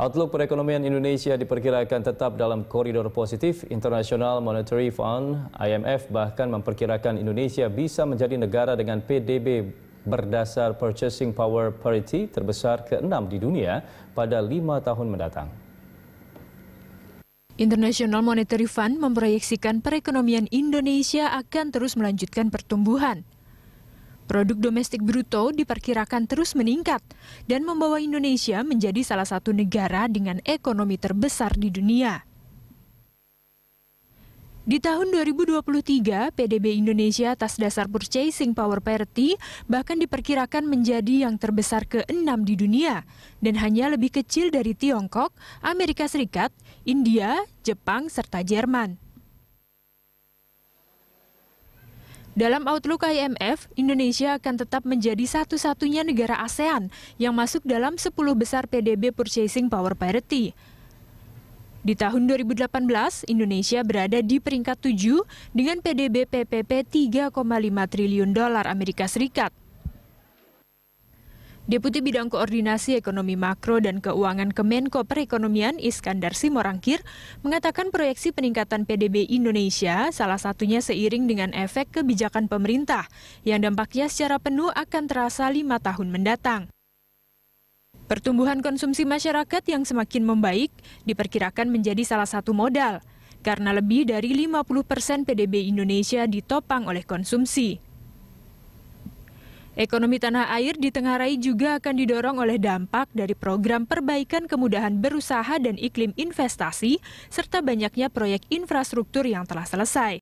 Outlook perekonomian Indonesia diperkirakan tetap dalam koridor positif. International Monetary Fund (IMF) bahkan memperkirakan Indonesia bisa menjadi negara dengan PDB berdasar purchasing power parity terbesar keenam di dunia pada lima tahun mendatang. International Monetary Fund memproyeksikan perekonomian Indonesia akan terus melanjutkan pertumbuhan. Produk domestik bruto diperkirakan terus meningkat dan membawa Indonesia menjadi salah satu negara dengan ekonomi terbesar di dunia. Di tahun 2023, PDB Indonesia atas dasar purchasing power parity bahkan diperkirakan menjadi yang terbesar ke-6 di dunia dan hanya lebih kecil dari Tiongkok, Amerika Serikat, India, Jepang, serta Jerman. Dalam outlook IMF, Indonesia akan tetap menjadi satu-satunya negara ASEAN yang masuk dalam 10 besar PDB Purchasing Power Parity. Di tahun 2018, Indonesia berada di peringkat 7 dengan PDB PPP 3,5 triliun dolar Amerika Serikat. Deputi Bidang Koordinasi Ekonomi Makro dan Keuangan Kemenko Perekonomian Iskandar Simorangkir mengatakan proyeksi peningkatan PDB Indonesia salah satunya seiring dengan efek kebijakan pemerintah yang dampaknya secara penuh akan terasa lima tahun mendatang. Pertumbuhan konsumsi masyarakat yang semakin membaik diperkirakan menjadi salah satu modal karena lebih dari 50 persen PDB Indonesia ditopang oleh konsumsi. Ekonomi tanah air di tengarai juga akan didorong oleh dampak dari program perbaikan kemudahan berusaha dan iklim investasi, serta banyaknya proyek infrastruktur yang telah selesai.